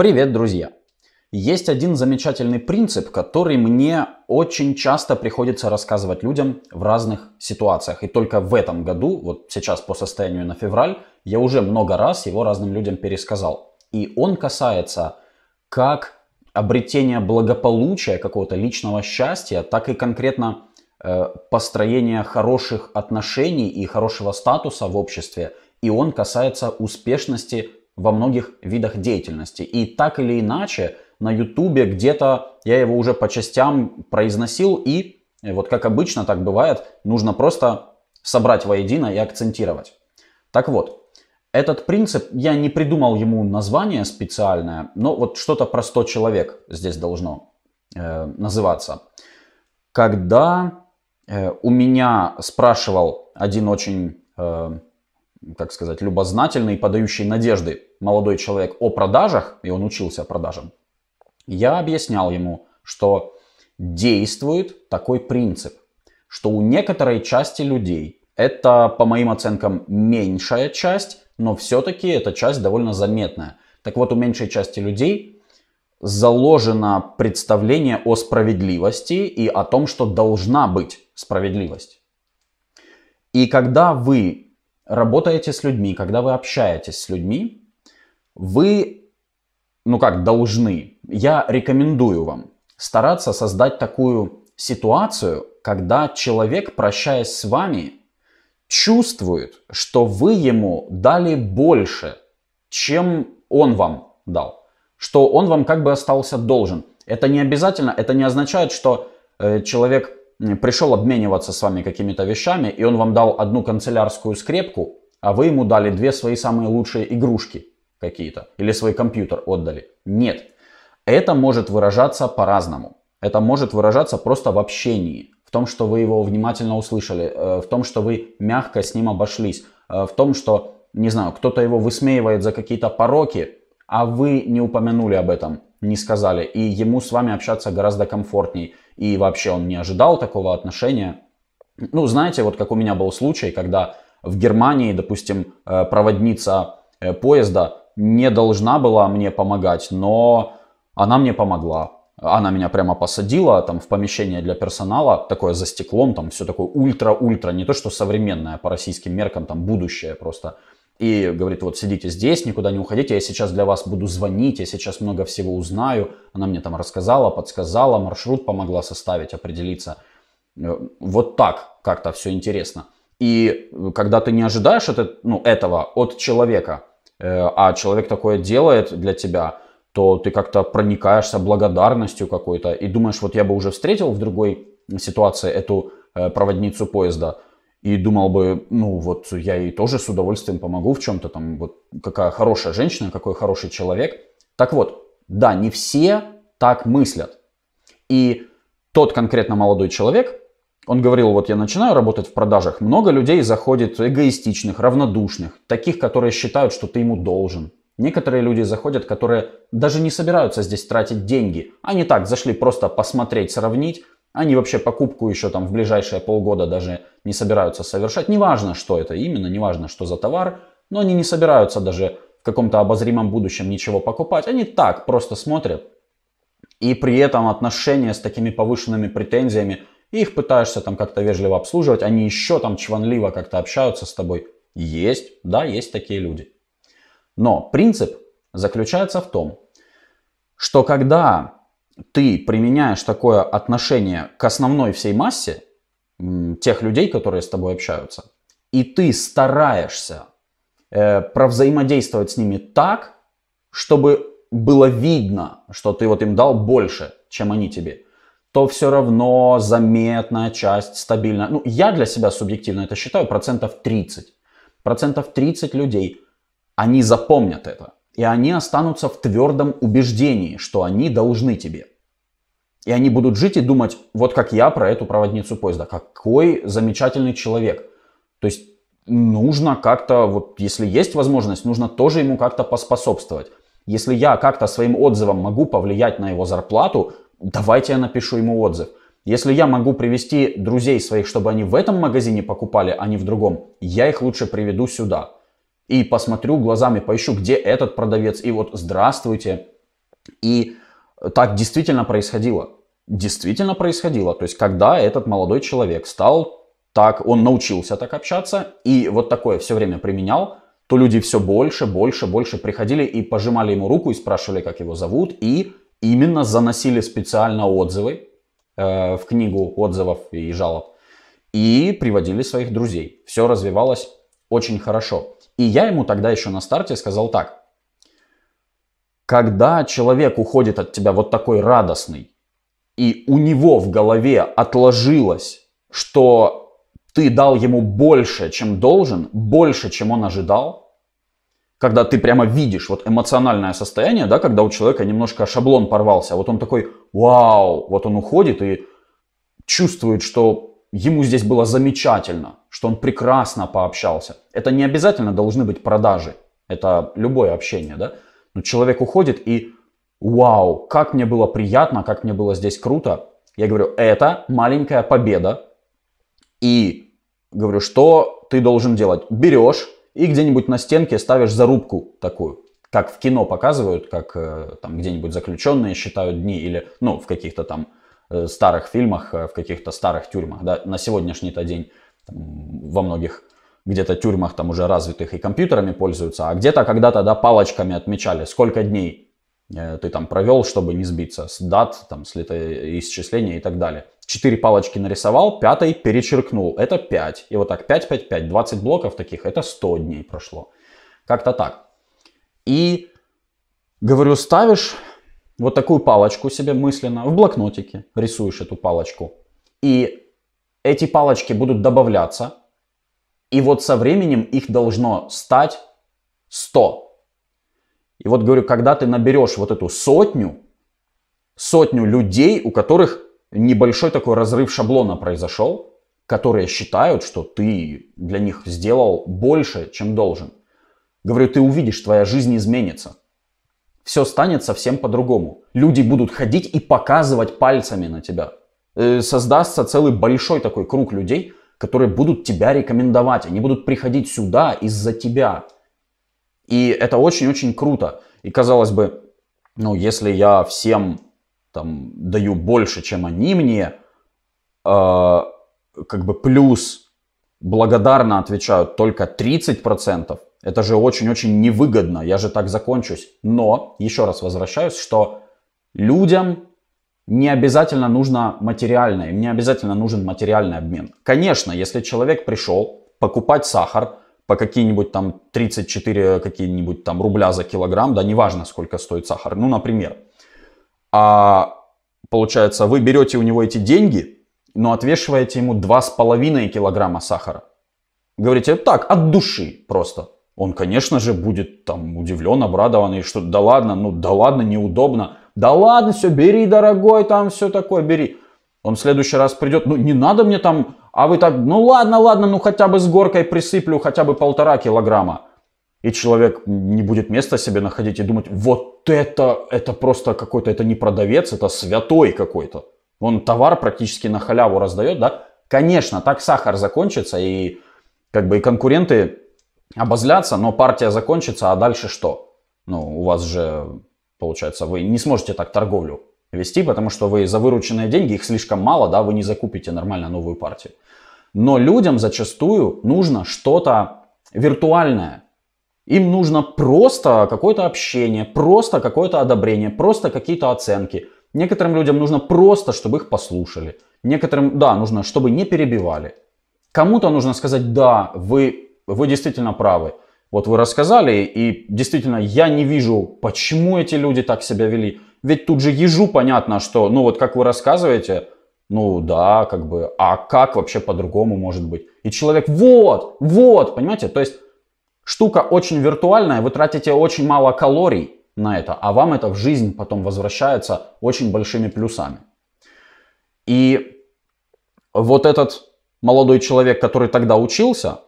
Привет, друзья! Есть один замечательный принцип, который мне очень часто приходится рассказывать людям в разных ситуациях. И только в этом году, вот сейчас по состоянию на февраль, я уже много раз его разным людям пересказал. И он касается как обретения благополучия, какого-то личного счастья, так и конкретно э, построения хороших отношений и хорошего статуса в обществе. И он касается успешности во многих видах деятельности. И так или иначе, на ютубе где-то я его уже по частям произносил и э, вот как обычно так бывает, нужно просто собрать воедино и акцентировать. Так вот, этот принцип, я не придумал ему название специальное, но вот что-то простой человек здесь должно э, называться. Когда э, у меня спрашивал один очень э, как сказать, любознательный и подающий надежды молодой человек о продажах, и он учился продажам, я объяснял ему, что действует такой принцип, что у некоторой части людей, это, по моим оценкам, меньшая часть, но все-таки эта часть довольно заметная. Так вот, у меньшей части людей заложено представление о справедливости и о том, что должна быть справедливость. И когда вы работаете с людьми, когда вы общаетесь с людьми, вы, ну как, должны, я рекомендую вам стараться создать такую ситуацию, когда человек, прощаясь с вами, чувствует, что вы ему дали больше, чем он вам дал. Что он вам как бы остался должен. Это не обязательно, это не означает, что э, человек пришел обмениваться с вами какими-то вещами, и он вам дал одну канцелярскую скрепку, а вы ему дали две свои самые лучшие игрушки какие-то, или свой компьютер отдали. Нет. Это может выражаться по-разному. Это может выражаться просто в общении, в том, что вы его внимательно услышали, э, в том, что вы мягко с ним обошлись, э, в том, что, не знаю, кто-то его высмеивает за какие-то пороки, а вы не упомянули об этом, не сказали, и ему с вами общаться гораздо комфортней, и вообще он не ожидал такого отношения. Ну, знаете, вот как у меня был случай, когда в Германии, допустим, э, проводница э, поезда не должна была мне помогать, но она мне помогла. Она меня прямо посадила там в помещение для персонала, такое за стеклом, там все такое ультра-ультра, не то что современное а по российским меркам, там будущее просто и говорит, вот сидите здесь, никуда не уходите, я сейчас для вас буду звонить, я сейчас много всего узнаю. Она мне там рассказала, подсказала, маршрут помогла составить, определиться. Э, вот так как-то все интересно. И э, когда ты не ожидаешь это, ну, этого от человека, э, а человек такое делает для тебя, то ты как-то проникаешься благодарностью какой-то и думаешь, вот я бы уже встретил в другой ситуации эту проводницу поезда, и думал бы, ну вот я ей тоже с удовольствием помогу в чем-то там, вот какая хорошая женщина, какой хороший человек. Так вот, да, не все так мыслят. И тот конкретно молодой человек, он говорил, вот я начинаю работать в продажах, много людей заходит эгоистичных, равнодушных, таких, которые считают, что ты ему должен. Некоторые люди заходят, которые даже не собираются здесь тратить деньги. Они так зашли просто посмотреть, сравнить, они вообще покупку еще там в ближайшие полгода даже не собираются совершать. Неважно, что это именно, неважно, что за товар, но они не собираются даже в каком-то обозримом будущем ничего покупать. Они так просто смотрят. И при этом отношения с такими повышенными претензиями, их пытаешься там как-то вежливо обслуживать, они еще там чванливо как-то общаются с тобой. Есть, да, есть такие люди. Но принцип заключается в том, что когда ты применяешь такое отношение к основной всей массе тех людей, которые с тобой общаются, и ты стараешься э, провзаимодействовать с ними так, чтобы было видно, что ты вот им дал больше, чем они тебе, то все равно заметная часть стабильно, Ну, я для себя субъективно это считаю процентов 30. Процентов 30 людей, они запомнят это. И они останутся в твердом убеждении, что они должны тебе. И они будут жить и думать, вот как я про эту проводницу поезда. Какой замечательный человек. То есть нужно как-то, вот если есть возможность, нужно тоже ему как-то поспособствовать. Если я как-то своим отзывом могу повлиять на его зарплату, давайте я напишу ему отзыв. Если я могу привести друзей своих, чтобы они в этом магазине покупали, а не в другом, я их лучше приведу сюда. И посмотрю глазами, поищу, где этот продавец, и вот здравствуйте. И так действительно происходило. Действительно происходило. То есть, когда этот молодой человек стал так, он научился так общаться и вот такое все время применял, то люди все больше, больше, больше приходили и пожимали ему руку и спрашивали, как его зовут, и именно заносили специально отзывы э, в книгу отзывов и жалоб и приводили своих друзей. Все развивалось очень хорошо. И я ему тогда еще на старте сказал так, когда человек уходит от тебя вот такой радостный, и у него в голове отложилось, что ты дал ему больше, чем должен, больше, чем он ожидал, когда ты прямо видишь вот эмоциональное состояние, да, когда у человека немножко шаблон порвался, вот он такой, вау, вот он уходит и чувствует, что ему здесь было замечательно, что он прекрасно пообщался. Это не обязательно должны быть продажи, это любое общение, да. Но ну, человек уходит и вау, как мне было приятно, как мне было здесь круто. Я говорю, это маленькая победа. И говорю, что ты должен делать? Берешь и где-нибудь на стенке ставишь зарубку такую, как в кино показывают, как э, там где-нибудь заключенные считают дни или, ну, в каких-то там э, старых фильмах, э, в каких-то старых тюрьмах, да, на сегодняшний-то день там, во многих где-то тюрьмах там уже развитых и компьютерами пользуются, а где-то когда-то да, палочками отмечали, сколько дней э, ты там провел, чтобы не сбиться с дат, там, с летоисчисления э, и так далее. Четыре палочки нарисовал, пятый перечеркнул, это 5. И вот так 5, 5, 5, 20 блоков таких, это 100 дней прошло. Как-то так. И говорю, ставишь вот такую палочку себе мысленно в блокнотике, рисуешь эту палочку. И эти палочки будут добавляться и вот со временем их должно стать 100. И вот говорю, когда ты наберешь вот эту сотню, сотню людей, у которых небольшой такой разрыв шаблона произошел, которые считают, что ты для них сделал больше, чем должен. Говорю, ты увидишь, твоя жизнь изменится. Все станет совсем по-другому. Люди будут ходить и показывать пальцами на тебя. Э, создастся целый большой такой круг людей, которые будут тебя рекомендовать. Они будут приходить сюда из-за тебя. И это очень-очень круто. И казалось бы, ну, если я всем там даю больше, чем они мне, э, как бы плюс благодарно отвечают только 30%, это же очень-очень невыгодно, я же так закончусь. Но, еще раз возвращаюсь, что людям не обязательно нужно материальное, им не обязательно нужен материальный обмен. Конечно, если человек пришел покупать сахар по какие-нибудь там 34 какие-нибудь там рубля за килограмм, да, неважно сколько стоит сахар, ну, например, а получается, вы берете у него эти деньги, но отвешиваете ему 2,5 килограмма сахара. Говорите, так, от души просто. Он, конечно же, будет там удивлен, обрадован, и что да ладно, ну да ладно, неудобно. Да ладно, все, бери, дорогой, там все такое, бери. Он в следующий раз придет, ну не надо мне там, а вы так, ну ладно, ладно, ну хотя бы с горкой присыплю хотя бы полтора килограмма. И человек не будет места себе находить и думать, вот это, это просто какой-то, это не продавец, это святой какой-то. Он товар практически на халяву раздает, да? Конечно, так сахар закончится и как бы и конкуренты обозлятся, но партия закончится, а дальше что? Ну, у вас же Получается, вы не сможете так торговлю вести, потому что вы за вырученные деньги, их слишком мало, да, вы не закупите нормально новую партию. Но людям зачастую нужно что-то виртуальное. Им нужно просто какое-то общение, просто какое-то одобрение, просто какие-то оценки. Некоторым людям нужно просто, чтобы их послушали. Некоторым, да, нужно, чтобы не перебивали. Кому-то нужно сказать, да, вы, вы действительно правы. Вот вы рассказали, и действительно я не вижу, почему эти люди так себя вели. Ведь тут же ежу понятно, что, ну вот как вы рассказываете, ну да, как бы, а как вообще по-другому может быть? И человек, вот, вот, понимаете, то есть штука очень виртуальная, вы тратите очень мало калорий на это, а вам это в жизнь потом возвращается очень большими плюсами. И вот этот молодой человек, который тогда учился,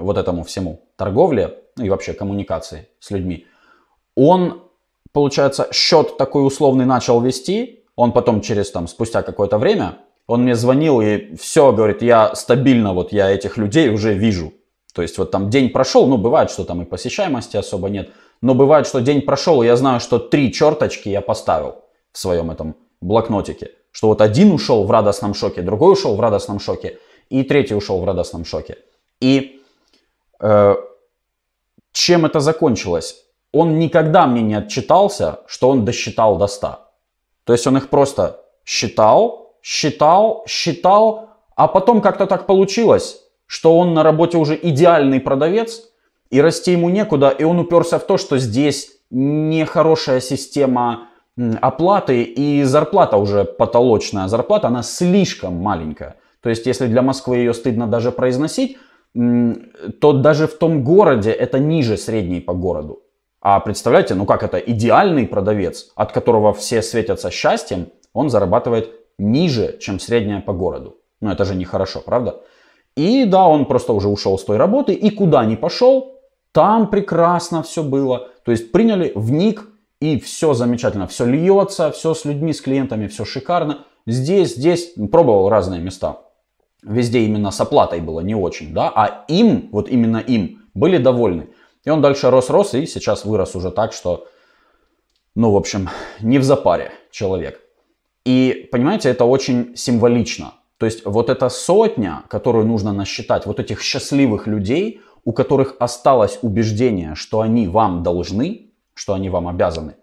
вот этому всему торговле ну и вообще коммуникации с людьми, он, получается, счет такой условный начал вести, он потом через там спустя какое-то время, он мне звонил и все, говорит, я стабильно, вот я этих людей уже вижу. То есть вот там день прошел, ну бывает, что там и посещаемости особо нет, но бывает, что день прошел, и я знаю, что три черточки я поставил в своем этом блокнотике. Что вот один ушел в радостном шоке, другой ушел в радостном шоке, и третий ушел в радостном шоке. И Э, чем это закончилось? Он никогда мне не отчитался, что он досчитал до 100. То есть он их просто считал, считал, считал, а потом как-то так получилось, что он на работе уже идеальный продавец, и расти ему некуда, и он уперся в то, что здесь нехорошая система оплаты и зарплата уже потолочная. Зарплата, она слишком маленькая. То есть, если для Москвы ее стыдно даже произносить, то даже в том городе это ниже средней по городу. А представляете, ну как это, идеальный продавец, от которого все светятся счастьем, он зарабатывает ниже, чем средняя по городу. Ну это же нехорошо, правда? И да, он просто уже ушел с той работы и куда не пошел, там прекрасно все было. То есть приняли в Ник и все замечательно, все льется, все с людьми, с клиентами, все шикарно. Здесь, здесь, пробовал разные места везде именно с оплатой было не очень, да, а им, вот именно им, были довольны. И он дальше рос-рос и сейчас вырос уже так, что, ну, в общем, не в запаре человек. И, понимаете, это очень символично. То есть вот эта сотня, которую нужно насчитать, вот этих счастливых людей, у которых осталось убеждение, что они вам должны, что они вам обязаны,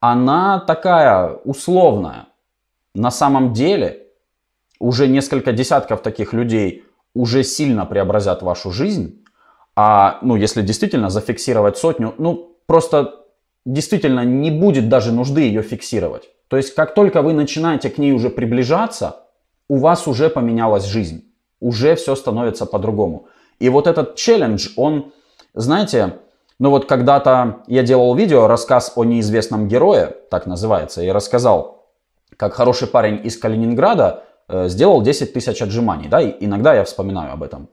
она такая условная. На самом деле уже несколько десятков таких людей уже сильно преобразят вашу жизнь, а, ну, если действительно зафиксировать сотню, ну, просто действительно не будет даже нужды ее фиксировать. То есть, как только вы начинаете к ней уже приближаться, у вас уже поменялась жизнь, уже все становится по-другому. И вот этот челлендж, он, знаете, ну вот когда-то я делал видео, рассказ о неизвестном герое, так называется, и рассказал, как хороший парень из Калининграда Э, сделал 10 тысяч отжиманий, да, и иногда я вспоминаю об этом.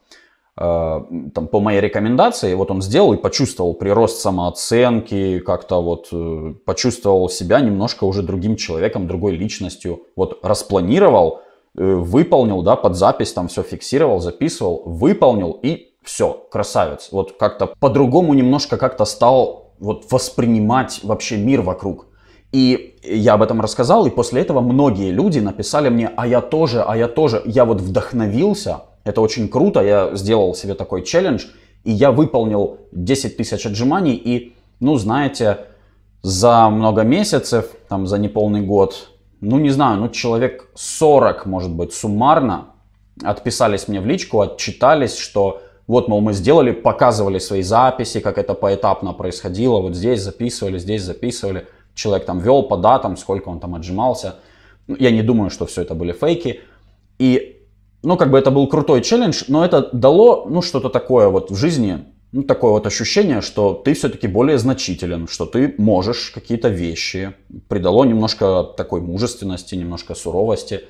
Э, там, по моей рекомендации, вот он сделал и почувствовал прирост самооценки, как-то вот э, почувствовал себя немножко уже другим человеком, другой личностью. Вот распланировал, выполнил, да, под запись там все фиксировал, записывал, выполнил и все, красавец. Вот как-то по-другому немножко как-то стал вот воспринимать вообще мир вокруг. И я об этом рассказал, и после этого многие люди написали мне, а я тоже, а я тоже. Я вот вдохновился, это очень круто, я сделал себе такой челлендж, и я выполнил 10 тысяч отжиманий, и, ну, знаете, за много месяцев, там, за неполный год, ну, не знаю, ну, человек 40, может быть, суммарно отписались мне в личку, отчитались, что вот, мол, мы сделали, показывали свои записи, как это поэтапно происходило, вот здесь записывали, здесь записывали – человек там вел по датам, сколько он там отжимался. Ну, я не думаю, что все это были фейки. И, ну, как бы это был крутой челлендж, но это дало, ну, что-то такое вот в жизни, ну, такое вот ощущение, что ты все-таки более значителен, что ты можешь какие-то вещи. Придало немножко такой мужественности, немножко суровости.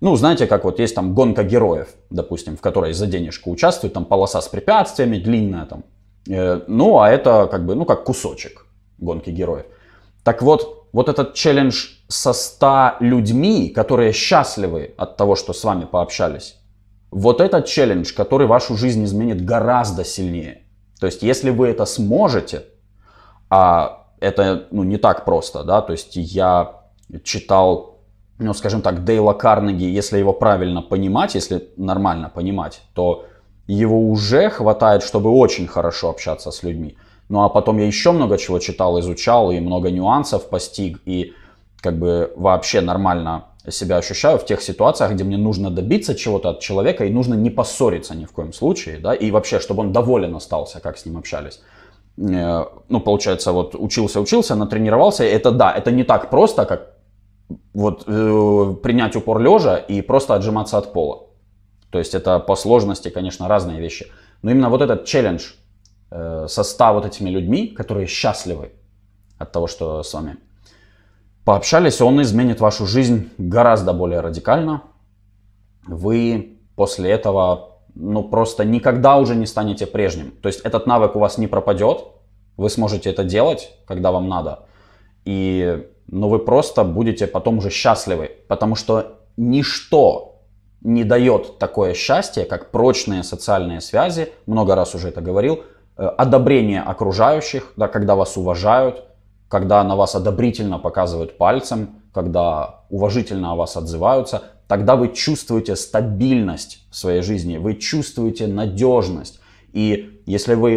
Ну, знаете, как вот есть там гонка героев, допустим, в которой за денежку участвует, там полоса с препятствиями, длинная там. Э, ну, а это как бы, ну, как кусочек гонки героев. Так вот, вот этот челлендж со 100 людьми, которые счастливы от того, что с вами пообщались, вот этот челлендж, который вашу жизнь изменит гораздо сильнее. То есть, если вы это сможете, а это ну, не так просто, да, то есть я читал, ну, скажем так, Дейла Карнеги, если его правильно понимать, если нормально понимать, то его уже хватает, чтобы очень хорошо общаться с людьми. Ну а потом я еще много чего читал, изучал и много нюансов постиг и как бы вообще нормально себя ощущаю в тех ситуациях, где мне нужно добиться чего-то от человека и нужно не поссориться ни в коем случае, да, и вообще, чтобы он доволен остался, как с ним общались. Э, ну, получается, вот учился, учился, натренировался. Это да, это не так просто, как вот э, принять упор лежа и просто отжиматься от пола. То есть это по сложности, конечно, разные вещи. Но именно вот этот челлендж Э, со 100 вот этими людьми, которые счастливы от того, что с вами пообщались, он изменит вашу жизнь гораздо более радикально. Вы после этого, ну, просто никогда уже не станете прежним. То есть этот навык у вас не пропадет, вы сможете это делать, когда вам надо. И, ну, вы просто будете потом уже счастливы, потому что ничто не дает такое счастье, как прочные социальные связи, много раз уже это говорил, Э, одобрение окружающих, да, когда вас уважают, когда на вас одобрительно показывают пальцем, когда уважительно о вас отзываются, тогда вы чувствуете стабильность в своей жизни, вы чувствуете надежность. И если вы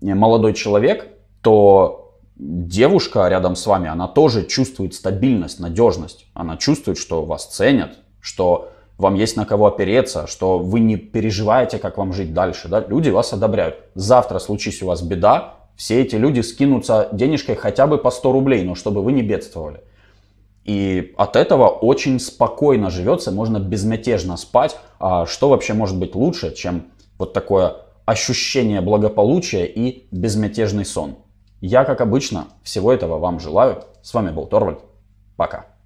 э, молодой человек, то девушка рядом с вами, она тоже чувствует стабильность, надежность. Она чувствует, что вас ценят, что вам есть на кого опереться, что вы не переживаете, как вам жить дальше. Да? Люди вас одобряют. Завтра случись у вас беда, все эти люди скинутся денежкой хотя бы по 100 рублей, но чтобы вы не бедствовали. И от этого очень спокойно живется, можно безмятежно спать. А что вообще может быть лучше, чем вот такое ощущение благополучия и безмятежный сон? Я, как обычно, всего этого вам желаю. С вами был Торвальд. Пока.